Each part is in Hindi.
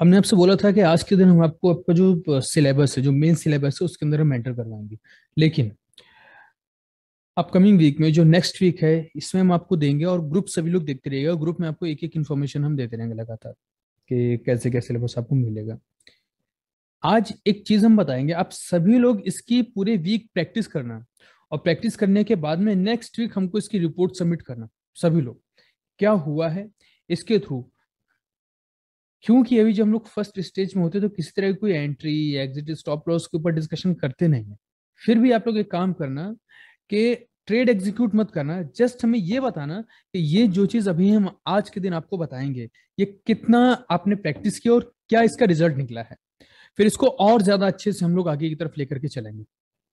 हमने आपसे बोला था कि आज के दिन हम आपको आपका जो सिलेबस है जो मेन सिलेबस है उसके अंदर हम एंटर करवाएंगे लेकिन अपकमिंग वीक में जो नेक्स्ट वीक है इसमें हम आपको देंगे और ग्रुप सभी लोग देखते रहिएगा ग्रुप में आपको एक एक इन्फॉर्मेशन हम देते रहेंगे लगातार कि कैसे क्या सिलेबस आपको मिलेगा आज एक चीज हम बताएंगे आप सभी लोग इसकी पूरे वीक प्रैक्टिस करना और प्रैक्टिस करने के बाद में नेक्स्ट वीक हमको इसकी रिपोर्ट सबमिट करना सभी लोग क्या हुआ है इसके थ्रू क्योंकि अभी जब हम लोग फर्स्ट स्टेज में होते तो किसी तरह की कोई एंट्री एग्जिट स्टॉप लॉस के ऊपर डिस्कशन करते नहीं है फिर भी आप लोग एक काम करना कि ट्रेड एग्जीक्यूट मत करना जस्ट हमें ये बताना कि ये जो चीज अभी हम आज के दिन आपको बताएंगे ये कितना आपने प्रैक्टिस किया और क्या इसका रिजल्ट निकला है फिर इसको और ज्यादा अच्छे से हम लोग आगे की तरफ लेकर के चलेंगे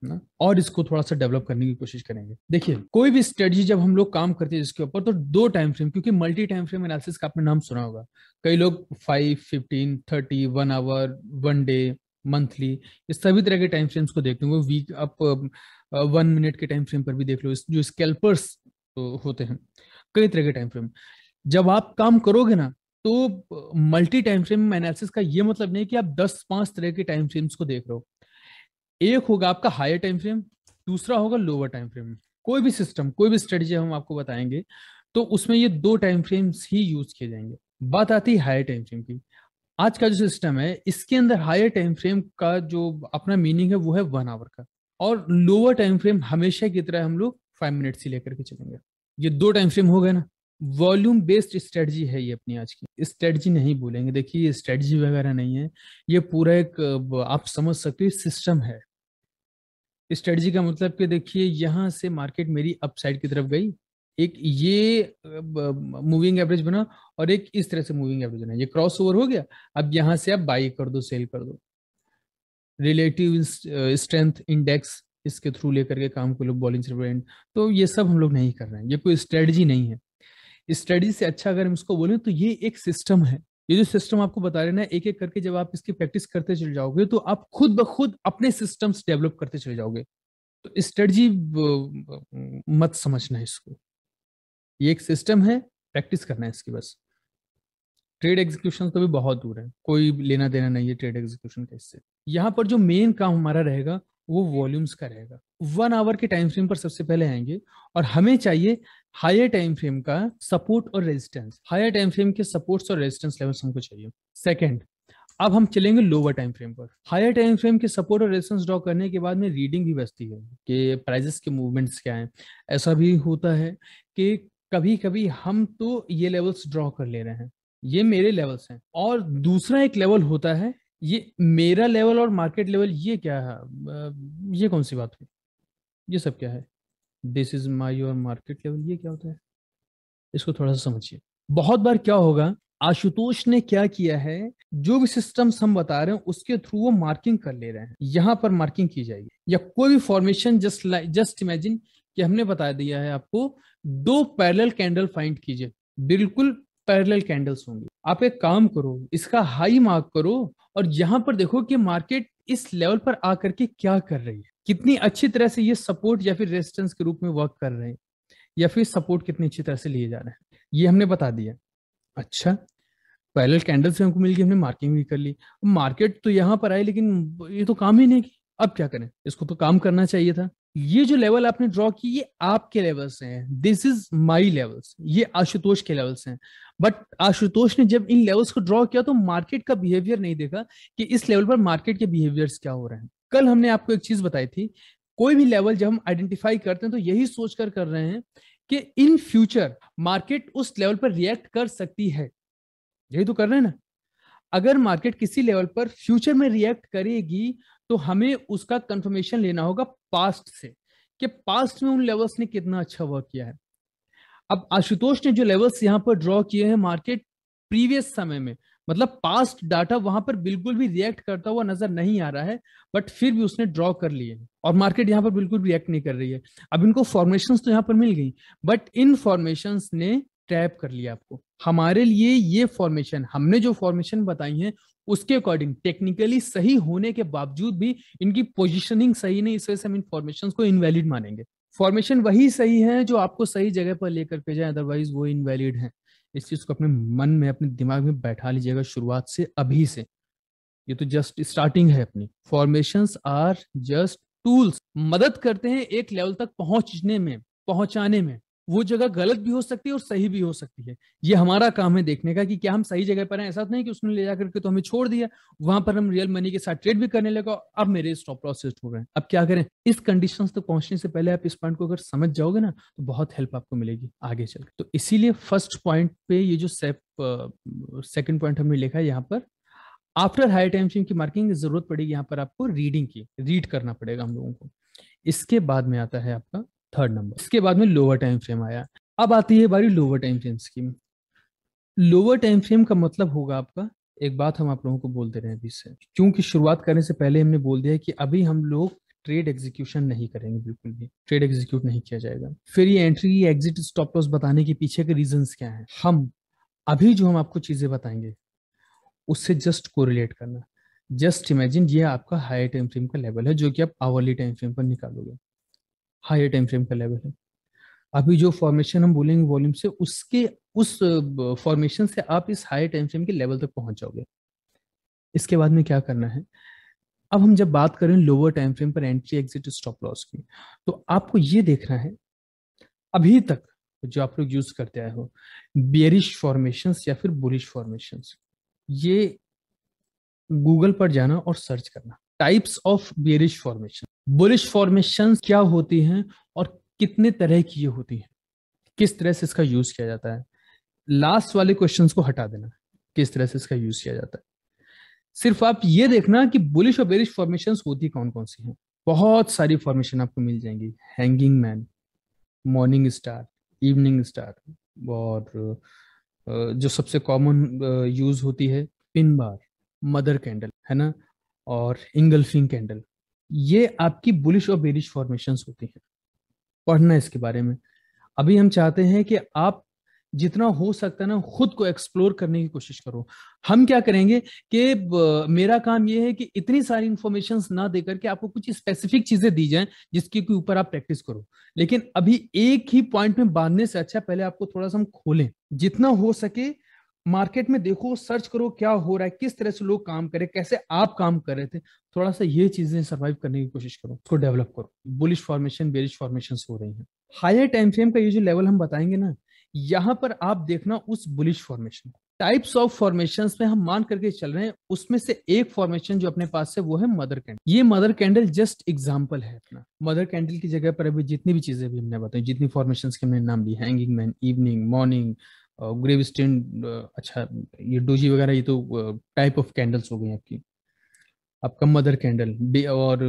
ना और इसको थोड़ा सा डेवलप करने की कोशिश करेंगे देखिए कोई भी स्ट्रेटजी जब हम लोग काम करते हैं इसके ऊपर तो दो टाइम फ्रेम क्योंकि मल्टी टाइम फ्रेम एनालिसिस का आपने नाम सुना होगा कई लोग five fifteen thirty one hour one day monthly इस सभी तरह के टाइम फ्रेम्स को देखते होंगे वीक अप वन मिनट के टाइम फ्रेम पर भी देख लो जो स्केल्पर्स तो होते हैं कई तरह के टाइम फ्रेम जब आप काम करोगे ना तो मल्टी टाइम फ्रेम एनालिसिस का ये मतलब नहीं कि आप दस पांच तरह के टाइम फ्रेम्स को देख रहे हो एक होगा आपका हायर टाइम फ्रेम दूसरा होगा लोअर टाइम फ्रेम कोई भी सिस्टम कोई भी स्ट्रेटजी हम आपको बताएंगे तो उसमें ये दो टाइम फ्रेम्स ही यूज किए जाएंगे बात आती है हायर टाइम फ्रेम की आज का जो सिस्टम है इसके अंदर हायर टाइम फ्रेम का जो अपना मीनिंग है वो है वन आवर का और लोअर टाइम फ्रेम हमेशा की तरह हम लोग फाइव मिनट से लेकर के चलेंगे ये दो टाइम फ्रेम हो गए ना वॉल्यूम बेस्ड स्ट्रेटजी है ये अपनी आज की स्ट्रेटजी नहीं बोलेंगे देखिए ये स्ट्रेटजी वगैरह नहीं है ये पूरा एक आप समझ सकते हो सिस्टम है स्ट्रेटजी का मतलब कि देखिए यहाँ से मार्केट मेरी अपसाइड की तरफ गई एक ये मूविंग एवरेज बना और एक इस तरह से मूविंग एवरेज बना ये क्रॉस ओवर हो गया अब यहाँ से आप बाई कर दो सेल कर दो रिलेटिव स्ट्रेंथ इंडेक्स इसके थ्रू लेकर के काम को लोग बॉलिंग सर्वेंट तो ये सब हम लोग नहीं कर रहे हैं ये कोई स्ट्रेटजी नहीं है स्ट्रेटजी से अच्छा अगर हम इसको बोले तो ये एक सिस्टम है ये जो सिस्टम आपको बता रहे हैं ना एक एक करके जब आप इसकी प्रैक्टिस करते चले जाओगे तो आप खुद ब खुद अपने सिस्टम्स डेवलप करते चले जाओगे तो स्ट्रेटजी मत समझना इसको ये एक सिस्टम है प्रैक्टिस करना है इसकी बस ट्रेड एग्जीक्यूशन तो भी बहुत दूर है कोई लेना देना नहीं है ट्रेड एग्जीक्यूशन का इससे यहाँ पर जो मेन काम हमारा रहेगा वो वॉल्यूम्स का रहेगा वन आवर के टाइम फ्रेम पर सबसे पहले आएंगे और हमें चाहिए हायर टाइम फ्रेम का सपोर्ट और रेजिस्टेंस हायर टाइम फ्रेम के सपोर्ट्स और रेजिस्टेंस लेवल्स हमको चाहिए सेकंड अब हम चलेंगे लोअर टाइम फ्रेम पर हायर टाइम फ्रेम के सपोर्ट और रेजिस्टेंस ड्रॉ करने के बाद में रीडिंग भी बचती है कि प्राइजेस के मूवमेंट्स क्या हैं ऐसा भी होता है कि कभी कभी हम तो ये लेवल्स ड्रॉ कर ले रहे हैं ये मेरे लेवल्स हैं और दूसरा एक लेवल होता है ये मेरा लेवल और मार्केट लेवल ये क्या है ये कौन सी बात हुई ये सब क्या है दिस इज माई और मार्केट लेवल ये क्या होता है इसको थोड़ा सा समझिए बहुत बार क्या होगा आशुतोष ने क्या किया है जो भी सिस्टम हम बता रहे हैं उसके थ्रू वो मार्किंग कर ले रहे हैं यहाँ पर मार्किंग की जाएगी या कोई भी formation just like just imagine कि हमने बता दिया है आपको दो पैरेलल कैंडल फाइंड कीजिए बिल्कुल पैरेलल कैंडल्स होंगी आप एक काम करो इसका हाई मार्क करो और यहाँ पर देखो कि मार्केट इस लेवल पर आकर के क्या कर रही है कितनी अच्छी तरह से ये सपोर्ट या फिर रेजिस्टेंस के रूप में वर्क कर रहे हैं या फिर सपोर्ट कितनी अच्छी तरह से लिए जा रहे हैं ये हमने बता दिया अच्छा पैरेलल कैंडल्स हमको मिल गई हमने मार्किंग भी कर ली मार्केट तो यहाँ पर आई लेकिन ये तो काम ही नहीं की अब क्या करें इसको तो काम करना चाहिए था ये जो लेवल आपने ड्रॉ की ये आपके लेवल्स हैं दिस इज माई लेवल्स ये आशुतोष के लेवल्स हैं बट आशुतोष ने जब इन लेवल्स को ड्रॉ किया तो मार्केट का बिहेवियर नहीं देखा कि इस लेवल पर मार्केट के बिहेवियर्स क्या हो रहे हैं कल हमने आपको एक चीज बताई थी कोई भी लेवल जब हम आइडेंटिफाई करते हैं तो यही सोचकर कर रहे हैं कि इन फ्यूचर मार्केट उस लेवल पर रिएक्ट कर सकती है यही तो कर रहे हैं ना अगर मार्केट किसी लेवल पर फ्यूचर में रिएक्ट करेगी तो हमें उसका कंफर्मेशन लेना होगा पास्ट से कि पास्ट में उन लेवल्स ने कितना अच्छा वर्क किया है अब आशुतोष ने जो लेवल्स यहाँ पर ड्रॉ किए हैं मार्केट प्रीवियस समय में मतलब पास्ट डाटा वहां पर बिल्कुल भी रिएक्ट करता हुआ नजर नहीं आ रहा है बट फिर भी उसने ड्रॉ कर लिए और मार्केट यहाँ पर बिल्कुल रिएक्ट नहीं कर रही है अब इनको फॉर्मेशन तो यहाँ पर मिल गई बट इन फॉर्मेशन ने ट्रैप कर लिया आपको हमारे लिए ये फॉर्मेशन हमने जो फॉर्मेशन बताई है उसके अकॉर्डिंग टेक्निकली सही होने के बावजूद भी इनकी पोजिशनिंग सही नहीं इस वजह से हम फॉर्मेशन को इनवैलिड मानेंगे फॉर्मेशन वही सही है जो आपको सही जगह पर लेकर के जाए अदरवाइज वो इनवैलिड है इस चीज को अपने मन में अपने दिमाग में बैठा लीजिएगा शुरुआत से अभी से ये तो जस्ट स्टार्टिंग है अपनी फॉर्मेशन आर जस्ट टूल्स मदद करते हैं एक लेवल तक पहुंचने में पहुंचाने में वो जगह गलत भी हो सकती है और सही भी हो सकती है ये हमारा काम है देखने का कि क्या हम सही जगह पर हैं ऐसा तो नहीं कि उसने ले जाकर के तो हमें छोड़ दिया वहां पर हम रियल मनी के साथ ट्रेड भी करने लगा अब मेरे स्टॉप लॉस हो रहे हैं अब क्या करें इस कंडीशन तक तो पहुंचने से पहले आप इस पॉइंट को अगर समझ जाओगे ना तो बहुत हेल्प आपको मिलेगी आगे चल तो इसीलिए फर्स्ट पॉइंट पे ये जो सेकेंड पॉइंट हमने लिखा है यहाँ पर आफ्टर हाई टाइम फ्रेम की मार्किंग की जरूरत पड़ेगी यहाँ पर आपको रीडिंग की रीड करना पड़ेगा हम लोगों को इसके बाद में आता है आपका थर्ड नंबर इसके बाद में लोअर टाइम फ्रेम आया अब आती है बारी lower time frame scheme lower time frame का मतलब होगा आपका एक बात हम आप लोगों को बोलते रहे अभी से क्योंकि शुरुआत करने से पहले हमने बोल दिया कि अभी हम लोग ट्रेड एग्जीक्यूशन नहीं करेंगे बिल्कुल भी ट्रेड एग्जीक्यूट नहीं किया जाएगा फिर ये एंट्री एग्जिट स्टॉप लॉस बताने के पीछे के रीजन क्या है हम अभी जो हम आपको चीजें बताएंगे उससे जस्ट को करना जस्ट इमेजिन ये आपका हाई टाइम फ्रेम का लेवल है जो कि आप आवर्ली टाइम फ्रेम पर निकालोगे हायर टाइम फ्रेम का लेवल है अभी जो फॉर्मेशन हम बोलेंगे वॉल्यूम से उसके उस फॉर्मेशन से आप इस हायर टाइम फ्रेम के लेवल तक पहुंच जाओगे इसके बाद में क्या करना है अब हम जब बात करें लोअर टाइम फ्रेम पर एंट्री एग्जिट स्टॉप लॉस की तो आपको ये देखना है अभी तक जो आप लोग यूज करते आए हो बियरिश फॉर्मेशन या फिर बुलिश फॉर्मेशंस ये गूगल पर जाना और सर्च करना types of bearish formation bullish formation क्या होती हैं और कितने तरह की ये होती हैं किस तरह से इसका यूज किया जाता है लास्ट वाले क्वेश्चन को हटा देना किस तरह से इसका यूज किया जाता है सिर्फ आप ये देखना कि बुलिश और बेरिश फॉर्मेशन होती कौन कौन सी हैं बहुत सारी फॉर्मेशन आपको मिल जाएंगी hanging man morning star evening star और जो सबसे कॉमन यूज होती है पिन बार मदर कैंडल है ना और इंगल्फिंग कैंडल ये आपकी बुलिश और बेरिश फॉर्मेशन होती हैं पढ़ना इसके बारे में अभी हम चाहते हैं कि आप जितना हो सकता है ना खुद को एक्सप्लोर करने की कोशिश करो हम क्या करेंगे कि मेरा काम यह है कि इतनी सारी इंफॉर्मेशन ना देकर के आपको कुछ स्पेसिफिक चीजें दी जाएं जिसके ऊपर आप प्रैक्टिस करो लेकिन अभी एक ही पॉइंट में बांधने से अच्छा पहले आपको थोड़ा सा हम खोलें जितना हो सके मार्केट में देखो सर्च करो क्या हो रहा है किस तरह से लोग काम करे कैसे आप काम कर रहे थे थोड़ा सा ये चीजें सर्वाइव करने की कोशिश करो उसको डेवलप करो बुलिश फॉर्मेशन बेरिश फॉर्मेशन हो रही है हायर टाइम फ्रेम का ये जो लेवल हम बताएंगे ना यहाँ पर आप देखना उस bullish formation types of formation में हम मान करके चल रहे हैं उसमें से एक फॉर्मेशन जो अपने पास है वो है मदर कैंडल ये मदर कैंडल जस्ट एग्जाम्पल है अपना मदर कैंडल की जगह पर अभी जितनी भी चीजें भी हमने बताई जितनी फॉर्मेशन के हमने नाम लिया hanging man evening morning grave stand अच्छा ये डोजी वगैरह ये तो टाइप ऑफ कैंडल्स हो गई आपकी आपका मदर कैंडल और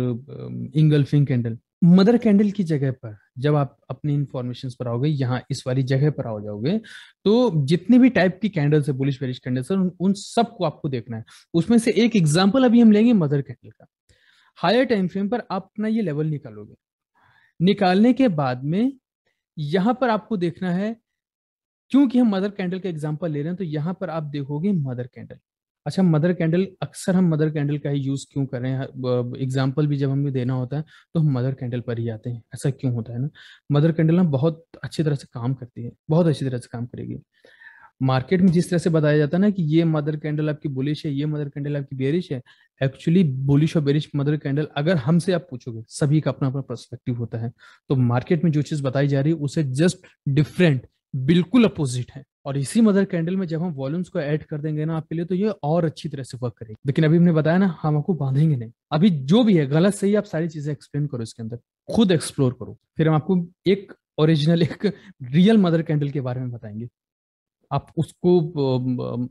इंगल्फिंग कैंडल मदर कैंडल की जगह पर जब आप अपनी इंफॉर्मेशन पर आओगे यहाँ इस वाली जगह पर आ जाओगे तो जितने भी टाइप की कैंडल्स है बुलिश वेरिश कैंडल्स है उन सबको आपको देखना है उसमें से एक एग्जाम्पल अभी हम लेंगे मदर कैंडल का हायर टाइम फ्रेम पर आप अपना ये लेवल निकालोगे निकालने के बाद में यहां पर आपको देखना है क्योंकि हम मदर कैंडल का एग्जाम्पल ले रहे हैं तो यहाँ पर आप देखोगे मदर कैंडल अच्छा मदर कैंडल अक्सर हम मदर कैंडल का ही यूज़ क्यों कर रहे हैं एग्जाम्पल भी जब हमें देना होता है तो हम मदर कैंडल पर ही आते हैं ऐसा क्यों होता है ना मदर कैंडल ना बहुत अच्छी तरह से काम करती है बहुत अच्छी तरह से काम करेगी मार्केट में जिस तरह से बताया जाता है ना कि ये मदर कैंडल आपकी बुलिश है ये मदर कैंडल आपकी बेरिश है एक्चुअली बुलिश और बेरिश मदर कैंडल अगर हमसे आप पूछोगे सभी का अपना अपना पर्सपेक्टिव होता है तो मार्केट में जो चीज बताई जा रही है उसे जस्ट डिफरेंट बिल्कुल अपोजिट है और इसी मदर कैंडल में जब हम वॉल्यूम्स को ऐड कर देंगे ना आपके लिए तो ये और अच्छी तरह से वर्क करेगी लेकिन अभी हमने बताया ना हम आपको बांधेंगे नहीं अभी जो भी है गलत सही आप सारी चीजें एक्सप्लेन करो इसके अंदर खुद एक्सप्लोर करो फिर हम आपको एक ओरिजिनल एक रियल मदर कैंडल के बारे में बताएंगे आप उसको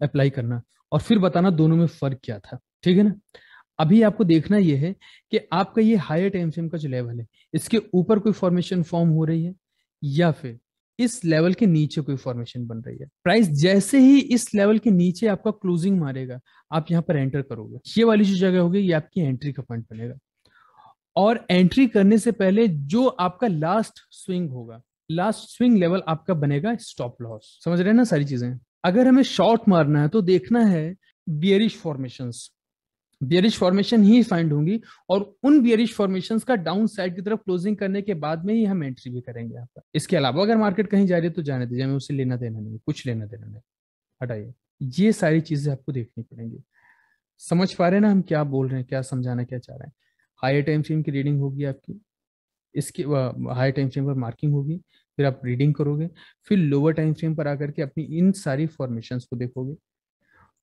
अप्लाई करना और फिर बताना दोनों में फर्क क्या था ठीक है ना अभी आपको देखना यह है कि आपका ये हायर टाइम फ्रेम का जो लेवल है इसके ऊपर कोई फॉर्मेशन फॉर्म हो रही है या फिर इस लेवल के नीचे कोई फॉर्मेशन बन रही है प्राइस जैसे ही इस लेवल के नीचे आपका क्लोजिंग मारेगा आप यहाँ पर एंटर करोगे ये वाली जो जगह होगी ये आपकी एंट्री का पॉइंट बनेगा और एंट्री करने से पहले जो आपका लास्ट स्विंग होगा लास्ट स्विंग लेवल आपका बनेगा स्टॉप लॉस समझ रहे हैं ना सारी चीजें अगर हमें शॉर्ट मारना है तो देखना है बियरिश फॉर्मेशन बियरिश फॉर्मेशन ही फाइंड होंगी और उन बियरिश फॉर्मेशन का डाउन साइड की तरफ क्लोजिंग करने के बाद में ही हम एंट्री भी करेंगे आपका इसके अलावा अगर मार्केट कहीं जा रही है तो जाने दीजिए हमें उसे लेना देना नहीं कुछ लेना देना नहीं हटाइए ये सारी चीजें आपको देखनी पड़ेंगी समझ पा रहे हैं ना हम क्या बोल रहे हैं क्या समझाना क्या चाह रहे हैं हाई टाइम फ्रेम की रीडिंग होगी आपकी इसके हाई टाइम फ्रेम पर मार्किंग होगी फिर आप रीडिंग करोगे फिर लोअर टाइम फ्रेम पर आकर के अपनी इन सारी फॉर्मेशन को देखोगे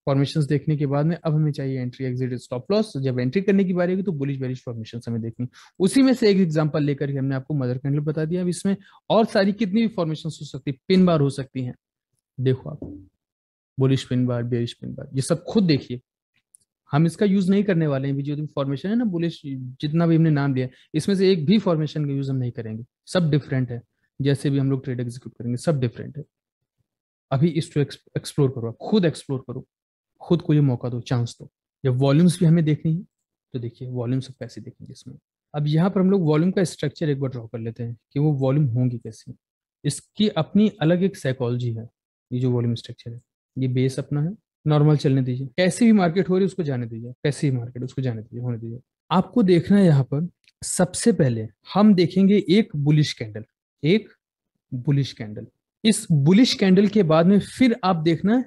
फॉर्मेशन देखने के बाद में अब हमें चाहिए एंट्री एग्जिट स्टॉप लॉस जब एंट्री करने की बारी होगी तो बुलिश बैरिश फॉर्मेशन हमें देखनी उसी में से एक एग्जाम्पल लेकर हमने आपको मदर कैंडल बता दिया अब इसमें और सारी कितनी भी फॉर्मेशन हो सकती है पिन बार हो सकती है देखो आप bullish pin bar bearish pin bar ये सब खुद देखिए हम इसका यूज नहीं करने वाले हैं जो फॉर्मेशन है ना बुलिश जितना भी हमने नाम दिया इसमें से एक भी फॉर्मेशन का यूज हम नहीं करेंगे सब डिफरेंट है जैसे भी हम लोग ट्रेड एग्जीक्यूट करेंगे सब डिफरेंट है अभी इसको एक्सप्लोर करो आप खुद एक्सप्लोर करो खुद को ये मौका दो चांस दो जब वॉल्यूम्स भी हमें देखनी है तो देखिए वॉल्यूम्स सब कैसे देखेंगे इसमें अब यहाँ पर हम लोग वॉल्यूम का स्ट्रक्चर एक बार ड्रॉ कर लेते हैं कि वो वॉल्यूम होंगी कैसी इसकी अपनी अलग एक साइकोलॉजी है ये जो वॉल्यूम स्ट्रक्चर है ये बेस अपना है नॉर्मल चलने दीजिए कैसी भी मार्केट हो रही है उसको जाने दीजिए कैसी भी मार्केट उसको जाने दीजिए होने दीजिए आपको देखना है यहाँ पर सबसे पहले हम देखेंगे एक बुलिश कैंडल एक बुलिश कैंडल इस बुलिश कैंडल के बाद में फिर आप देखना है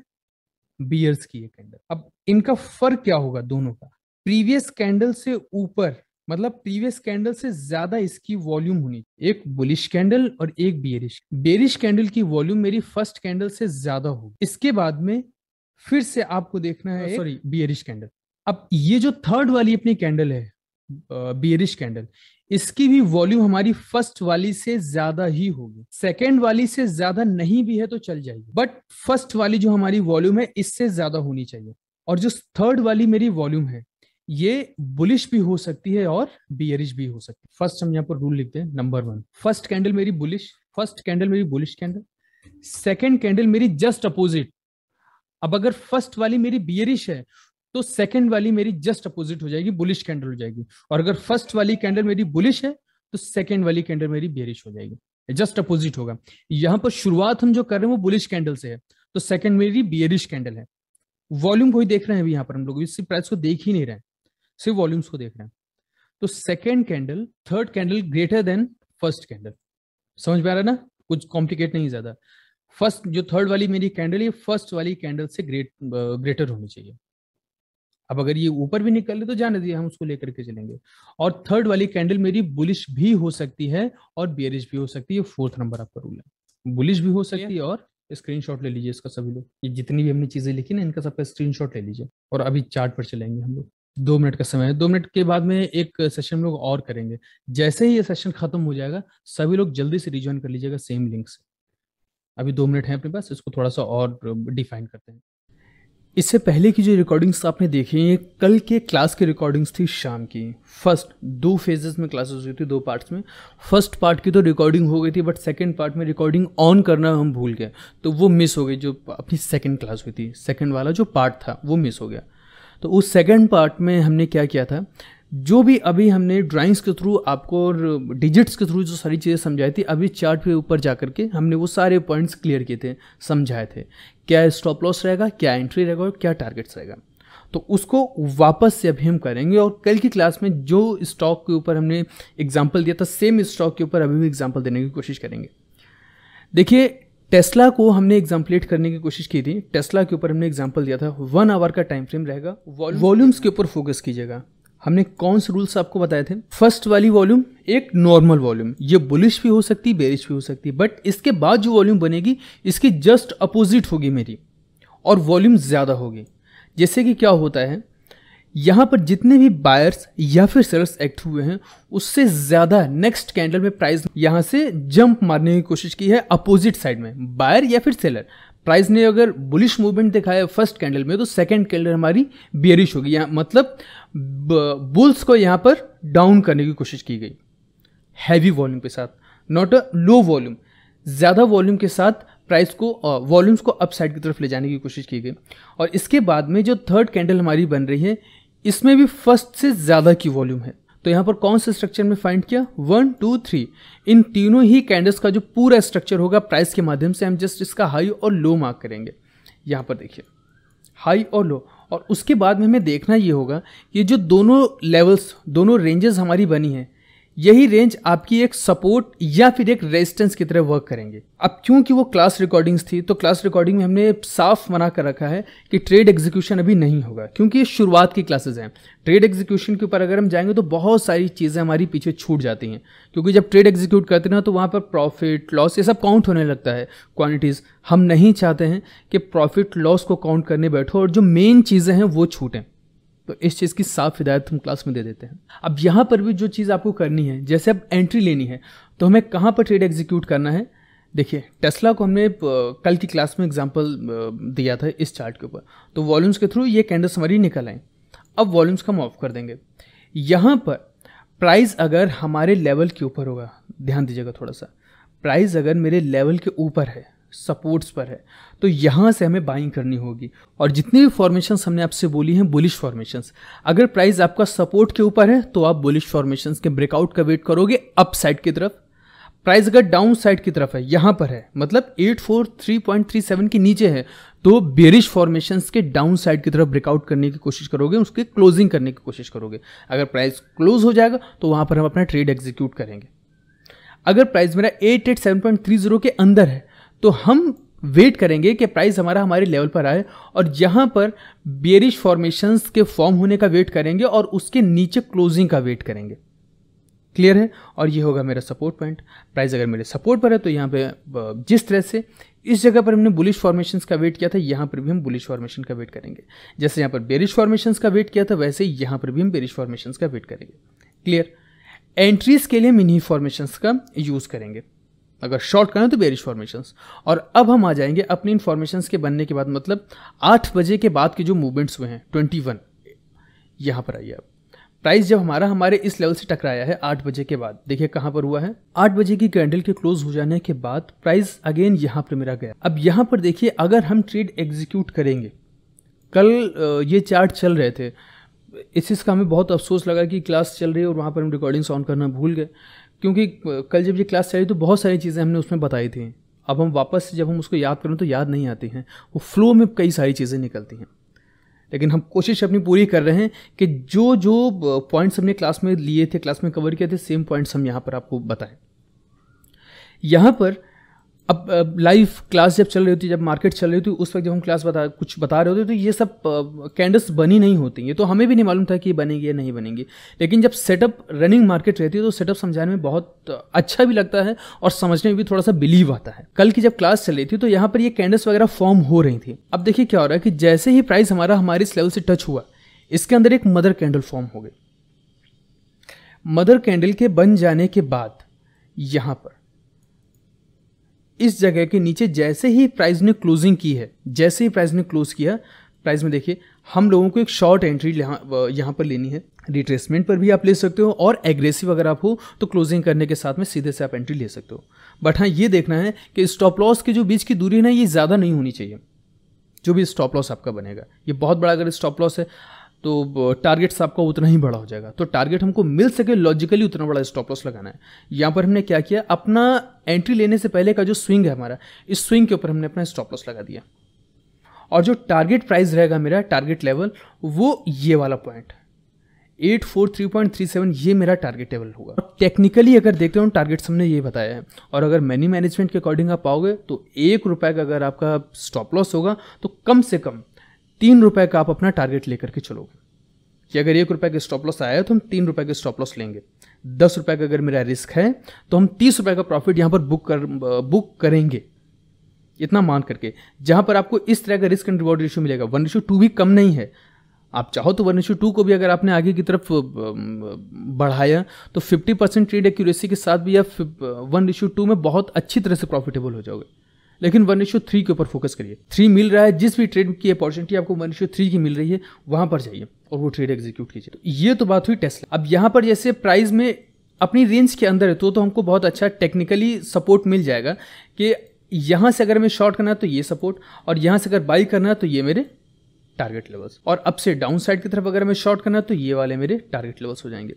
बियर्स की ये कैंडल अब इनका फर्क क्या होगा दोनों का प्रीवियस कैंडल से ऊपर मतलब प्रीवियस कैंडल से ज्यादा इसकी वॉल्यूम होनी एक बुलिश कैंडल और एक बियरिश बेरिश कैंडल की वॉल्यूम मेरी फर्स्ट कैंडल से ज्यादा होगी इसके बाद में फिर से आपको देखना है सॉरी बियरिश कैंडल अब ये जो थर्ड वाली अपनी कैंडल है बियरिश कैंडल इसकी भी वॉल्यूम हमारी फर्स्ट वाली से ज्यादा ही होगी सेकेंड वाली से ज्यादा नहीं भी है तो चल जाएगी बट फर्स्ट वाली जो हमारी वॉल्यूम है इससे ज्यादा होनी चाहिए और जो थर्ड वाली मेरी वॉल्यूम है ये बुलिश भी हो सकती है और बियरिश भी हो सकती है फर्स्ट हम यहाँ पर रूल लिखते हैं नंबर वन फर्स्ट कैंडल मेरी बुलिश फर्स्ट कैंडल मेरी बुलिश कैंडल सेकेंड कैंडल मेरी जस्ट अपोजिट अब अगर फर्स्ट वाली मेरी बियरिश है तो सेकंड वाली मेरी जस्ट अपोजिट हो जाएगी बुलिश कैंडल हो जाएगी और अगर फर्स्ट वाली कैंडल मेरी बुलिश है तो सेकंड वाली कैंडल मेरी बेरिश हो जाएगी जस्ट अपोजिट होगा यहां पर शुरुआत हम जो कर रहे हैं वो बुलिश कैंडल से है तो सेकंड मेरी बियरिश कैंडल है वॉल्यूम कोई देख रहे हैं अभी यहां पर हम लोग इससे प्राइस को देख ही नहीं रहे सिर्फ वॉल्यूम्स को देख रहे हैं तो second candle third candle greater than first candle समझ में आ रहा है ना कुछ कॉम्प्लिकेट नहीं ज्यादा फर्स्ट जो थर्ड वाली मेरी कैंडल है फर्स्ट वाली कैंडल से ग्रेट ग्रेटर होनी चाहिए अब अगर ये ऊपर भी निकल ले तो जाने दिए हम उसको लेकर के चलेंगे और थर्ड वाली कैंडल मेरी बुलिश भी हो सकती है और बियरिश भी हो सकती है फोर्थ नंबर आपका रूल है बुलिश भी हो सकती है और स्क्रीनशॉट ले लीजिए इसका सभी लोग ये जितनी भी हमने चीजें लिखी ना इनका सबका स्क्रीन ले लीजिए और अभी चार्ट पर चलेंगे हम लोग दो मिनट का समय है दो मिनट के बाद में एक सेशन लोग और करेंगे जैसे ही ये सेशन खत्म हो जाएगा सभी लोग जल्दी से रिज्वाइन कर लीजिएगा सेम लिंक से अभी दो मिनट है अपने पास इसको थोड़ा सा और डिफाइन करते हैं इससे पहले की जो रिकॉर्डिंग्स आपने देखी हैं ये कल के क्लास की रिकॉर्डिंग्स थी शाम की फर्स्ट दो फेजेस में क्लासेस हुई थी दो पार्ट्स में फर्स्ट पार्ट की तो रिकॉर्डिंग हो गई थी बट सेकंड पार्ट में रिकॉर्डिंग ऑन करना हम भूल गए तो वो मिस हो गई जो अपनी सेकंड क्लास हुई थी सेकेंड वाला जो पार्ट था वो मिस हो गया तो उस सेकेंड पार्ट में हमने क्या किया था जो भी अभी हमने ड्राइंग्स के थ्रू आपको और डिजिट्स के थ्रू जो सारी चीज़ें समझाई थी अभी चार्ट पे ऊपर जा कर के हमने वो सारे पॉइंट्स क्लियर किए थे समझाए थे क्या स्टॉप लॉस रहेगा क्या एंट्री रहेगा और क्या टारगेट्स रहेगा तो उसको वापस से अभी हम करेंगे और कल की क्लास में जो स्टॉक के ऊपर हमने एग्जाम्पल दिया था सेम स्टॉक के ऊपर अभी भी एग्जाम्पल देने की कोशिश करेंगे देखिए टेस्ला को हमने एग्जाम्पलेट करने की कोशिश की थी टेस्ला के ऊपर हमने एग्जाम्पल दिया था वन आवर का टाइम फ्रेम रहेगा वॉल्यूम्स के ऊपर फोकस कीजिएगा हमने कौन से रूल्स आपको बताए थे फर्स्ट वाली वॉल्यूम एक नॉर्मल वॉल्यूम ये बुलिश भी हो सकती है बेरिश भी हो सकती है बट इसके बाद जो वॉल्यूम बनेगी इसकी जस्ट अपोजिट होगी मेरी और वॉल्यूम ज़्यादा होगी जैसे कि क्या होता है यहाँ पर जितने भी बायर्स या फिर सेलर्स एक्ट हुए हैं उससे ज़्यादा नेक्स्ट कैंडल में प्राइस यहाँ से जंप मारने की कोशिश की है अपोजिट साइड में बायर या फिर सेलर प्राइस ने अगर बुलिश मूवमेंट दिखाया फर्स्ट कैंडल में तो सेकंड कैंडल हमारी बियरिश होगी यहाँ मतलब बुल्स को यहाँ पर डाउन करने की कोशिश की गई हैवी वॉल्यूम के साथ नॉट अ लो वॉल्यूम ज़्यादा वॉल्यूम के साथ प्राइस को वॉल्यूम्स को अपसाइड की तरफ ले जाने की कोशिश की गई और इसके बाद में जो थर्ड कैंडल हमारी बन रही है इसमें भी फर्स्ट से ज़्यादा की वॉल्यूम है तो यहाँ पर कौन से स्ट्रक्चर में फाइंड किया वन टू थ्री इन तीनों ही कैंडल्स का जो पूरा स्ट्रक्चर होगा प्राइस के माध्यम से हम जस्ट इसका हाई और लो मार्क करेंगे यहाँ पर देखिए हाई और लो और उसके बाद में हमें देखना ये होगा कि जो दोनों लेवल्स दोनों रेंजेस हमारी बनी हैं यही रेंज आपकी एक सपोर्ट या फिर एक रेजिस्टेंस की तरह वर्क करेंगे अब क्योंकि वो क्लास रिकॉर्डिंग्स थी तो क्लास रिकॉर्डिंग में हमने साफ मना कर रखा है कि ट्रेड एग्जीक्यूशन अभी नहीं होगा क्योंकि ये शुरुआत की क्लासेज हैं ट्रेड एग्जीक्यूशन के ऊपर अगर हम जाएंगे तो बहुत सारी चीज़ें हमारी पीछे छूट जाती हैं क्योंकि जब ट्रेड एग्जीक्यूट करते ना तो वहाँ पर प्रॉफिट लॉस ये सब काउंट होने लगता है क्वान्टिटीज़ हम नहीं चाहते हैं कि प्रॉफिट लॉस को काउंट करने बैठो और जो मेन चीज़ें हैं वो छूटें तो इस चीज़ की साफ हिदायत हम क्लास में दे देते हैं अब यहाँ पर भी जो चीज़ आपको करनी है जैसे अब एंट्री लेनी है तो हमें कहाँ पर ट्रेड एग्जीक्यूट करना है देखिए टेस्ला को हमने कल की क्लास में एग्जाम्पल दिया था इस चार्ट के ऊपर तो वॉल्यूम्स के थ्रू ये कैंडल्स हमारी निकल आए अब वॉल्यूम्स को हम ऑफ कर देंगे यहाँ पर प्राइस अगर हमारे लेवल के ऊपर होगा ध्यान दीजिएगा थोड़ा सा प्राइस अगर मेरे लेवल के ऊपर है सपोर्ट्स पर है तो यहाँ से हमें बाइंग करनी होगी और जितनी भी फॉर्मेशंस हमने आपसे बोली हैं बुलिश फॉर्मेशंस अगर प्राइस आपका सपोर्ट के ऊपर है तो आप बुलिश फॉर्मेशंस के ब्रेकआउट का वेट करोगे अप साइड की तरफ प्राइस अगर डाउन साइड की तरफ है यहाँ पर है मतलब 843.37 के नीचे है तो बेरिश फॉर्मेशंस के डाउन साइड की तरफ ब्रेकआउट करने की कोशिश करोगे उसके क्लोजिंग करने की कोशिश करोगे अगर प्राइस क्लोज हो जाएगा तो वहाँ पर हम अपना ट्रेड एग्जीक्यूट करेंगे अगर प्राइस मेरा 887.30 के अंदर है तो हम वेट करेंगे कि प्राइस हमारा हमारे लेवल पर आए और यहाँ पर बेरिश फॉर्मेशंस के फॉर्म होने का वेट करेंगे और उसके नीचे क्लोजिंग का वेट करेंगे क्लियर है और ये होगा मेरा सपोर्ट पॉइंट प्राइस अगर मेरे सपोर्ट पर है तो यहाँ पे जिस तरह से इस जगह पर हमने बुलिश फॉर्मेशन का वेट किया था यहाँ पर भी हम बुलिश फॉर्मेशन का वेट करेंगे जैसे यहाँ पर बेरिश फॉर्मेशन का वेट किया था वैसे ही यहाँ पर भी हम बेरिश फॉर्मेशन का वेट करेंगे क्लियर एंट्रीज के लिए हम इन्हीं फॉर्मेशन का यूज़ करेंगे अगर शॉर्ट करें तो बेरिश फॉर्मेशंस और अब हम आ जाएंगे अपनी इन के बनने के बाद मतलब आठ बजे के बाद के जो मूवमेंट्स हुए हैं ट्वेंटी वन यहाँ पर आइए अब प्राइस जब हमारा हमारे इस लेवल से टकराया है आठ बजे के बाद देखिए कहाँ पर हुआ है आठ बजे की कैंडल के क्लोज हो जाने के बाद प्राइस अगेन यहाँ पर मेरा गया अब यहाँ पर देखिए अगर हम ट्रेड एग्जीक्यूट करेंगे कल ये चार्ट चल रहे थे इस चीज़ का हमें बहुत अफसोस लगा कि क्लास चल रही है और वहाँ पर हम रिकॉर्डिंग्स ऑन करना भूल गए क्योंकि कल जब ये क्लास चली तो बहुत सारी चीज़ें हमने उसमें बताई थी अब हम वापस जब हम उसको याद करें तो याद नहीं आती हैं वो फ्लो में कई सारी चीज़ें निकलती हैं लेकिन हम कोशिश अपनी पूरी कर रहे हैं कि जो जो पॉइंट्स हमने क्लास में लिए थे क्लास में कवर किए थे सेम पॉइंट्स हम यहाँ पर आपको बताएं यहाँ पर अब लाइव क्लास जब चल रही होती है जब मार्केट चल रही होती है उस वक्त जब हम क्लास बता कुछ बता रहे होते हैं तो ये सब कैंडल्स बनी नहीं होती हैं तो हमें भी नहीं मालूम था कि ये बनेगी या नहीं बनेंगी लेकिन जब सेटअप रनिंग मार्केट रहती है तो सेटअप समझाने में बहुत अच्छा भी लगता है और समझने में भी थोड़ा सा बिलीव आता है कल की जब क्लास चल रही थी तो यहाँ पर ये कैंडल्स वगैरह फॉर्म हो रही थी अब देखिए क्या हो रहा है कि जैसे ही प्राइस हमारा हमारे इस लेवल से टच हुआ इसके अंदर एक मदर कैंडल फॉर्म हो गई मदर कैंडल के बन जाने के बाद यहाँ पर इस जगह के नीचे जैसे ही प्राइस ने क्लोजिंग की है जैसे ही प्राइस ने क्लोज किया प्राइस में देखिए हम लोगों को एक शॉर्ट एंट्री यहाँ पर लेनी है रिट्रेसमेंट पर भी आप ले सकते हो और एग्रेसिव अगर आप हो तो क्लोजिंग करने के साथ में सीधे से आप एंट्री ले सकते हो बट हाँ ये देखना है कि स्टॉप लॉस के जो बीच की दूरी है ना ये ज़्यादा नहीं होनी चाहिए जो भी स्टॉप लॉस आपका बनेगा ये बहुत बड़ा अगर स्टॉप लॉस है तो टारगेट्स आपका उतना ही बड़ा हो जाएगा तो टारगेट हमको मिल सके लॉजिकली उतना बड़ा स्टॉप लॉस लगाना है यहाँ पर हमने क्या किया अपना एंट्री लेने से पहले का जो स्विंग है हमारा इस स्विंग के ऊपर हमने अपना स्टॉप लॉस लगा दिया और जो टारगेट प्राइस रहेगा मेरा टारगेट लेवल वो ये वाला point eight four three point three seven ये मेरा टारगेट लेवल होगा टेक्निकली अगर देखते हो टारगेट्स हमने ये बताया है और अगर मनी मैनेजमेंट के अकॉर्डिंग आप पाओगे तो एक रुपए का अगर आपका स्टॉप लॉस होगा तो कम से कम तीन रुपए का आप अपना टारगेट लेकर के चलोगे कि अगर एक रुपए का स्टॉप लॉस आया है तो हम तीन रुपए का स्टॉप लॉस लेंगे दस रुपए का अगर मेरा रिस्क है तो हम तीस रुपए का प्रॉफिट यहां पर बुक कर बुक करेंगे इतना मान करके जहां पर आपको इस तरह का रिस्क एंड रिवॉर्ड रेशियो मिलेगा वन रेशियो टू भी कम नहीं है आप चाहो तो वन रेशियो टू को भी अगर आपने आगे की तरफ बढ़ाया तो फिफ्टी परसेंट ट्रेड एक्यूरेसी के साथ भी आप वन रेशियो टू में बहुत अच्छी तरह से प्रॉफिटेबल हो जाओगे लेकिन वन इशू थ्री के ऊपर फोकस करिए थ्री मिल रहा है जिस भी ट्रेड की अपॉर्चुनिटी आपको वन इशू थ्री की मिल रही है वहां पर जाइए और वो ट्रेड एग्जीक्यूट कीजिए तो ये तो बात हुई टेस्ला अब यहाँ पर जैसे प्राइस में अपनी रेंज के अंदर है तो, तो हमको बहुत अच्छा टेक्निकली सपोर्ट मिल जाएगा कि यहाँ से अगर हमें शॉर्ट करना है तो ये सपोर्ट और यहाँ से अगर बाई करना है तो ये मेरे टारगेट लेवल्स और अप से डाउन साइड की तरफ अगर हमें शॉर्ट करना है तो ये वाले मेरे टारगेट लेवल्स हो जाएंगे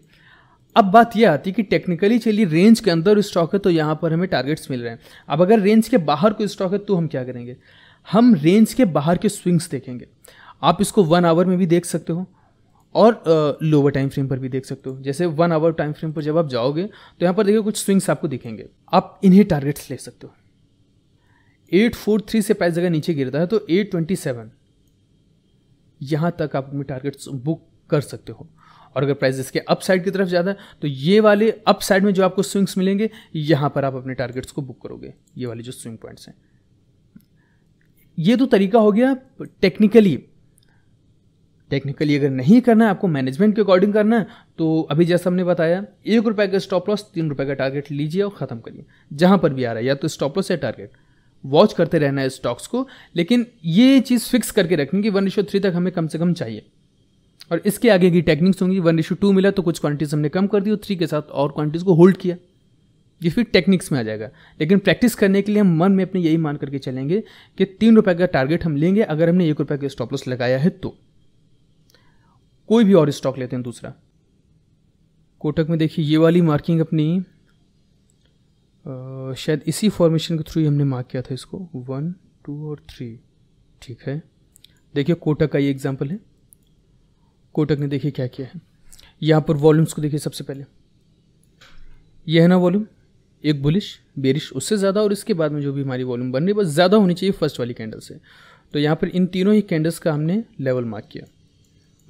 अब बात यह आती है कि टेक्निकली चलिए रेंज के अंदर स्टॉक है तो यहाँ पर हमें टारगेट्स मिल रहे हैं अब अगर रेंज के बाहर कोई स्टॉक है तो हम क्या करेंगे हम रेंज के बाहर के स्विंग्स देखेंगे आप इसको वन आवर में भी देख सकते हो और लोअर टाइम फ्रेम पर भी देख सकते हो जैसे वन आवर टाइम फ्रेम पर जब आप जाओगे तो यहाँ पर देखिए कुछ स्विंग्स आपको दिखेंगे आप इन्हें टारगेट्स ले सकते हो एट फोर थ्री से पैस जगह नीचे गिरता है तो एट ट्वेंटी सेवन यहाँ तक आप अपने टारगेट्स बुक कर सकते हो और अगर प्राइस इसके अप साइड की तरफ ज़्यादा तो ये वाले अप साइड में जो आपको स्विंग्स मिलेंगे यहाँ पर आप अपने टारगेट्स को बुक करोगे ये वाले जो स्विंग पॉइंट्स हैं ये तो तरीका हो गया टेक्निकली टेक्निकली अगर नहीं करना है आपको मैनेजमेंट के अकॉर्डिंग करना है तो अभी जैसा हमने बताया एक रुपये का स्टॉप लॉस तीन रुपये का टारगेट लीजिए और ख़त्म करिए जहाँ पर भी आ रहा है या तो स्टॉप लॉस या टारगेट वॉच करते रहना है स्टॉक्स को लेकिन ये चीज़ फिक्स करके रखनी कि वन इशो थ्री तक हमें कम से कम चाहिए और इसके आगे की टेक्निक्स होंगी वन इशू टू मिला तो कुछ क्वांटिटीज़ हमने कम कर दी और थ्री के साथ और क्वांटिटीज़ को होल्ड किया ये फिर टेक्निक्स में आ जाएगा लेकिन प्रैक्टिस करने के लिए हम मन में अपने यही मान करके चलेंगे कि तीन रुपये का टारगेट हम लेंगे अगर हमने एक रुपये का स्टॉप लॉस लगाया है तो कोई भी और स्टॉक लेते हैं दूसरा कोटक में देखिए ये वाली मार्किंग अपनी आ, शायद इसी फॉर्मेशन के थ्रू हमने मार्क किया था इसको वन टू और थ्री ठीक है देखिए कोटक का ये एग्जाम्पल है कोटक ने देखिए क्या किया है यहाँ पर वॉल्यूम्स को देखिए सबसे पहले यह है ना वॉल्यूम एक बुलिश बेरिश उससे ज़्यादा और इसके बाद में जो भी हमारी वॉल्यूम बन रही है बस ज़्यादा होनी चाहिए फर्स्ट वाली कैंडल से तो यहाँ पर इन तीनों ही कैंडल्स का हमने लेवल मार्क किया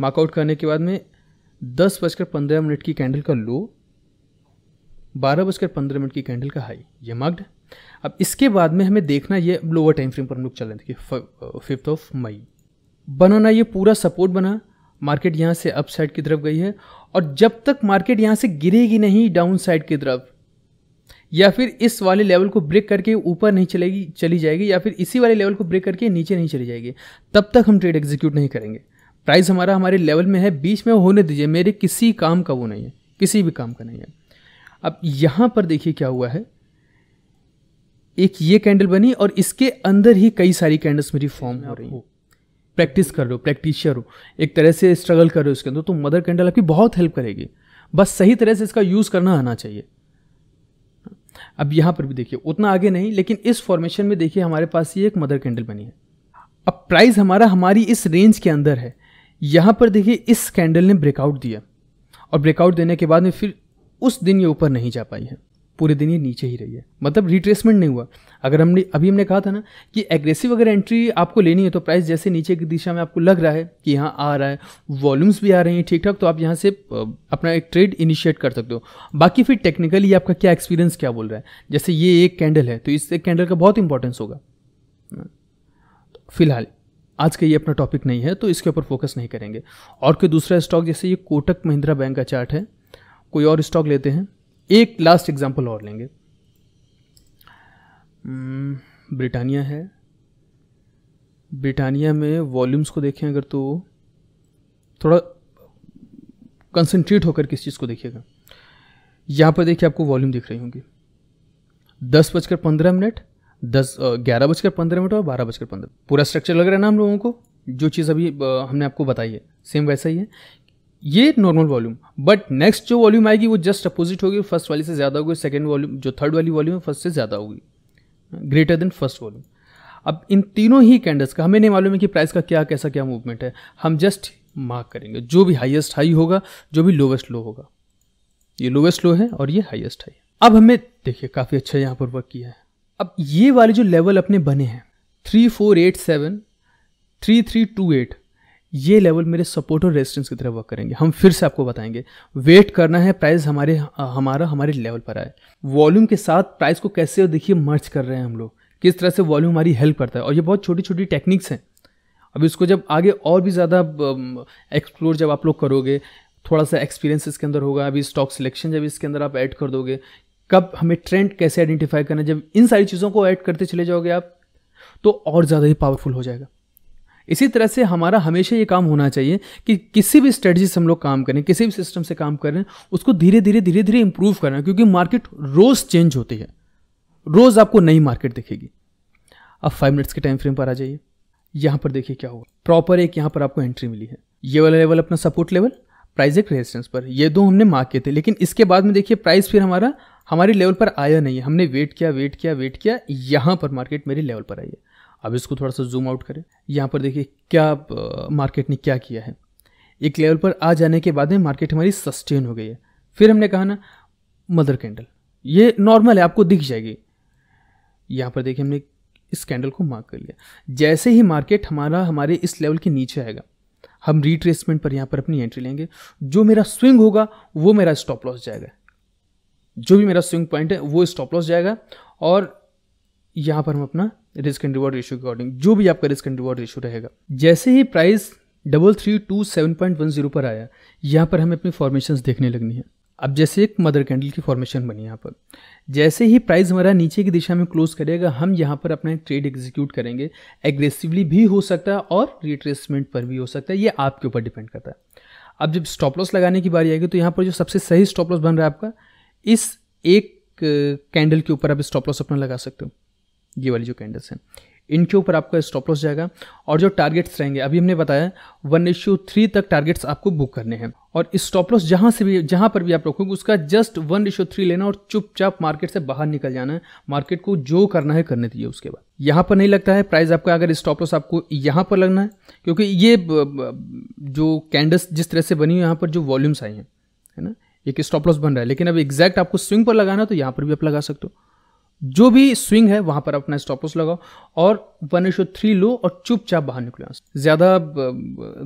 मार्कआउट करने के बाद में दस बजकर पंद्रह मिनट की कैंडल का लो बारह बजकर पंद्रह मिनट की कैंडल का हाई ये मार्क्ड अब इसके बाद में हमें देखना ये लोअर टाइम फ्रेम पर हम लोग चल रहे थे फिफ्थ ऑफ मई बनाना ये पूरा सपोर्ट बना मार्केट यहाँ से अप साइड की तरफ गई है और जब तक मार्केट यहाँ से गिरेगी नहीं डाउन साइड की तरफ या फिर इस वाले लेवल को ब्रेक करके ऊपर नहीं चलेगी चली जाएगी या फिर इसी वाले लेवल को ब्रेक करके नीचे नहीं चली जाएगी तब तक हम ट्रेड एग्जीक्यूट नहीं करेंगे प्राइस हमारा हमारे लेवल में है बीच में होने दीजिए मेरे किसी काम का वो नहीं है किसी भी काम का नहीं है अब यहाँ पर देखिए क्या हुआ है एक ये कैंडल बनी और इसके अंदर ही कई सारी कैंडल्स मेरी फॉर्म हो रही हैं प्रैक्टिस कर रहे हो प्रैक्टिशियर हो एक तरह से स्ट्रगल कर रहे हो उसके अंदर तो मदर कैंडल आपकी बहुत हेल्प करेगी बस सही तरह से इसका यूज़ करना आना चाहिए अब यहाँ पर भी देखिए उतना आगे नहीं लेकिन इस फॉर्मेशन में देखिए हमारे पास ये एक मदर कैंडल बनी है अब प्राइस हमारा हमारी इस रेंज के अंदर है यहाँ पर देखिए इस कैंडल ने ब्रेकआउट दिया और ब्रेकआउट देने के बाद में फिर उस दिन ये ऊपर नहीं जा पाई है पूरे दिन ये नीचे ही रही है मतलब रिट्रेसमेंट नहीं हुआ अगर हमने अभी हमने कहा था ना कि एग्रेसिव अगर एंट्री आपको लेनी है तो प्राइस जैसे नीचे की दिशा में आपको लग रहा है कि यहाँ आ रहा है वॉल्यूम्स भी आ रहे हैं ठीक ठाक तो आप यहाँ से अपना एक ट्रेड इनिशिएट कर सकते हो बाकी फिर टेक्निकली आपका क्या एक्सपीरियंस क्या बोल रहा है जैसे ये एक कैंडल है तो इस एक कैंडल का बहुत इंपॉर्टेंस होगा तो फिलहाल आज का ये अपना टॉपिक नहीं है तो इसके ऊपर फोकस नहीं करेंगे और कोई दूसरा स्टॉक जैसे ये कोटक महिंद्रा बैंक का चार्ट है कोई और स्टॉक लेते हैं एक लास्ट एग्जाम्पल और लेंगे हम्म, ब्रिटानिया है ब्रिटानिया में वॉल्यूम्स को देखें अगर तो थोड़ा कंसनट्रेट होकर किस चीज़ को देखिएगा यहाँ पर देखिए आपको वॉल्यूम दिख रही होंगी दस बजकर पंद्रह मिनट दस ग्यारह बजकर पंद्रह मिनट और बारह बजकर पंद्रह पूरा स्ट्रक्चर लग रहा है ना हम लोगों को जो चीज़ अभी हमने आपको बताई है सेम वैसा ही है ये नॉर्मल वॉल्यूम बट नेक्स्ट जो वॉल्यूम आएगी वो जस्ट अपोजिट होगी फर्स्ट वाली से ज़्यादा होगी सेकेंड वॉल्यूम जो थर्ड वाली वॉल्यूम है फर्स्ट से ज़्यादा होगी ग्रेटर देन फर्स्ट वॉल्यूम अब इन तीनों ही कैंडल्स का हमें नहीं मालूम है कि प्राइस का क्या कैसा क्या मूवमेंट है हम जस्ट मार्क करेंगे जो भी हाईएस्ट हाई होगा जो भी लोवेस्ट लो होगा ये लोवेस्ट लो है और ये हाईएस्ट हाई अब हमें देखिए काफ़ी अच्छा यहाँ पर वर्क किया है अब ये वाले जो लेवल अपने बने हैं three four eight seven three three two eight ये लेवल मेरे सपोर्ट और रेजिस्टेंस की तरह वर्क करेंगे हम फिर से आपको बताएंगे वेट करना है प्राइस हमारे हमारा हमारे लेवल पर आए वॉल्यूम के साथ प्राइस को कैसे देखिए मर्ज कर रहे हैं हम लोग किस तरह से वॉल्यूम हमारी हेल्प करता है और ये बहुत छोटी छोटी टेक्निक्स हैं अब इसको जब आगे और भी ज़्यादा एक्सप्लोर जब आप लोग करोगे थोड़ा सा एक्सपीरियंस इसके अंदर होगा अभी स्टॉक सिलेक्शन जब इसके अंदर आप ऐड कर दोगे कब हमें ट्रेंड कैसे आइडेंटिफाई करना है जब इन सारी चीज़ों को ऐड करते चले जाओगे आप तो और ज़्यादा ही पावरफुल हो जाएगा इसी तरह से हमारा हमेशा ये काम होना चाहिए कि किसी भी स्ट्रेटजी से हम लोग काम करें किसी भी सिस्टम से काम करें उसको धीरे धीरे धीरे धीरे इंप्रूव करना क्योंकि मार्केट रोज़ चेंज होती है रोज़ आपको नई मार्केट दिखेगी अब फाइव मिनट्स के टाइम फ्रेम पर आ जाइए यहाँ पर देखिए क्या होगा प्रॉपर एक यहाँ पर आपको एंट्री मिली है ये वाला लेवल अपना सपोर्ट लेवल प्राइस एक रेजिस्टेंस पर ये दो हमने मार्क किए थे लेकिन इसके बाद में देखिए प्राइस फिर हमारा हमारे लेवल पर आया नहीं है हमने वेट किया वेट किया वेट किया यहाँ पर मार्केट मेरे लेवल पर आई है अब इसको थोड़ा सा जूम आउट करें यहाँ पर देखिए क्या मार्केट ने क्या किया है एक लेवल पर आ जाने के बाद में मार्केट हमारी सस्टेन हो गई है फिर हमने कहा ना मदर कैंडल ये नॉर्मल है आपको दिख जाएगी यहाँ पर देखिए हमने इस कैंडल को मार्क कर लिया जैसे ही मार्केट हमारा हमारे इस लेवल के नीचे आएगा हम रिट्रेसमेंट पर यहाँ पर अपनी एंट्री लेंगे जो मेरा स्विंग होगा वो मेरा स्टॉप लॉस जाएगा जो भी मेरा स्विंग पॉइंट है वो स्टॉप लॉस जाएगा और यहाँ पर हम अपना रिस्क एंड रिवॉर्ड रेशियो के अकॉर्डिंग जो भी आपका रिस्क एंड रिवॉर्ड रेशियो रहेगा जैसे ही price double three two seven point one zero पर आया यहाँ पर हमें अपनी फॉर्मेशन देखने लगनी है अब जैसे एक मदर कैंडल की फॉर्मेशन बनी यहाँ पर जैसे ही प्राइस हमारा नीचे की दिशा में क्लोज करेगा हम यहाँ पर अपना ट्रेड एग्जीक्यूट करेंगे एग्रेसिवली भी हो सकता है और रिट्रेसमेंट पर भी हो सकता है ये आपके ऊपर डिपेंड करता है अब जब स्टॉप लॉस लगाने की बारी आएगी तो यहाँ पर जो सबसे सही स्टॉप लॉस बन रहा है आपका इस एक कैंडल के ऊपर आप स्टॉप लॉस अपना लगा सकते हो ये वाली जो कैंडल्स हैं इनके ऊपर आपका स्टॉप लॉस जाएगा और जो टारगेट्स रहेंगे अभी हमने बताया वन इश्यू थ्री तक टारगेट्स आपको बुक करने हैं और स्टॉप लॉस जहाँ से भी जहाँ पर भी आप रखोगे उसका जस्ट वन इश्यू थ्री लेना और चुपचाप मार्केट से बाहर निकल जाना है मार्केट को जो करना है करने दीजिए उसके बाद यहाँ पर नहीं लगता है प्राइस आपका अगर स्टॉप लॉस आपको यहाँ पर लगना है क्योंकि ये जो कैंडल्स जिस तरह से बनी हुई यहाँ पर जो वॉल्यूम्स आई हैं है ना एक स्टॉप लॉस बन रहा है लेकिन अब एग्जैक्ट आपको स्विंग पर लगाना है तो यहाँ पर भी आप लगा सकते हो जो भी स्विंग है वहां पर अपना स्टॉपस लगाओ और वन एशो थ्री लो और चुपचाप बाहर निकलो ज़्यादा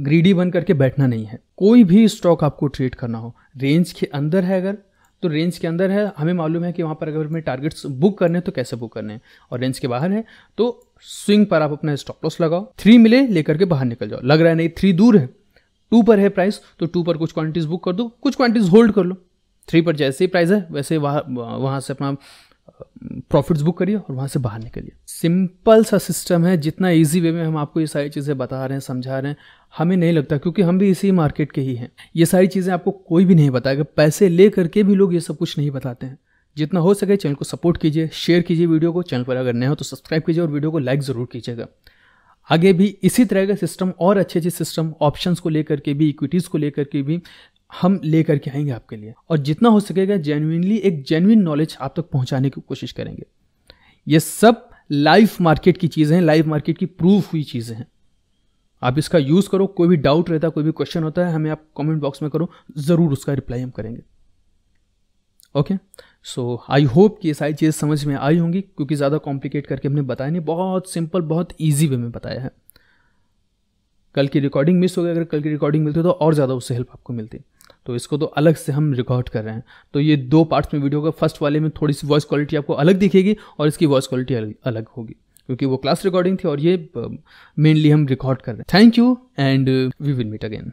ग्रीडी बन करके बैठना नहीं है कोई भी स्टॉक आपको ट्रेड करना हो रेंज के अंदर है अगर तो रेंज के अंदर है हमें मालूम है कि वहां पर अगर हमें टारगेट्स बुक करने हैं तो कैसे बुक करने हैं और रेंज के बाहर है तो स्विंग पर आप अपना स्टॉप लॉस लगाओ थ्री मिले लेकर के बाहर निकल जाओ लग रहा है नहीं थ्री दूर है टू पर है प्राइस तो टू पर कुछ क्वांटिटीज़ बुक कर दो कुछ क्वांटिटीज़ होल्ड कर लो थ्री पर जैसे ही प्राइस है वैसे वहाँ वहाँ से अपना प्रॉफिट्स बुक करिए और वहाँ से बाहर निकलिए सिंपल सा सिस्टम है जितना इजी वे में हम आपको ये सारी चीज़ें बता रहे हैं समझा रहे हैं हमें नहीं लगता क्योंकि हम भी इसी मार्केट के ही हैं ये सारी चीज़ें आपको कोई भी नहीं बताएगा पैसे ले करके भी लोग ये सब कुछ नहीं बताते हैं जितना हो सके चैनल को सपोर्ट कीजिए शेयर कीजिए वीडियो को चैनल पर अगर नए हो तो सब्सक्राइब कीजिए और वीडियो को लाइक ज़रूर कीजिएगा आगे भी इसी तरह का सिस्टम और अच्छे अच्छे सिस्टम ऑप्शंस को लेकर के भी इक्विटीज़ को लेकर के भी हम लेकर के आएंगे आपके लिए और जितना हो सकेगा जेनुइनली एक जेनुइन नॉलेज आप तक पहुंचाने की कोशिश करेंगे ये सब लाइव मार्केट की चीज़ें हैं लाइव मार्केट की प्रूफ हुई चीज़ें हैं आप इसका यूज़ करो कोई भी डाउट रहता है कोई भी क्वेश्चन होता है हमें आप कमेंट बॉक्स में करो ज़रूर उसका रिप्लाई हम करेंगे ओके सो आई होप कि ये सारी चीज़ समझ में आई होंगी क्योंकि ज़्यादा कॉम्प्लिकेट करके हमने बताया नहीं बहुत सिंपल बहुत ईजी वे में बताया है कल की रिकॉर्डिंग मिस हो गई अगर कल की रिकॉर्डिंग मिलती तो और ज़्यादा उससे हेल्प आपको मिलती तो इसको तो अलग से हम रिकॉर्ड कर रहे हैं तो ये दो पार्ट्स में वीडियो का फर्स्ट वाले में थोड़ी सी वॉइस क्वालिटी आपको अलग दिखेगी और इसकी वॉइस क्वालिटी अलग, होगी क्योंकि वो क्लास रिकॉर्डिंग थी और ये मेनली uh, हम रिकॉर्ड कर रहे हैं thank you and we will meet again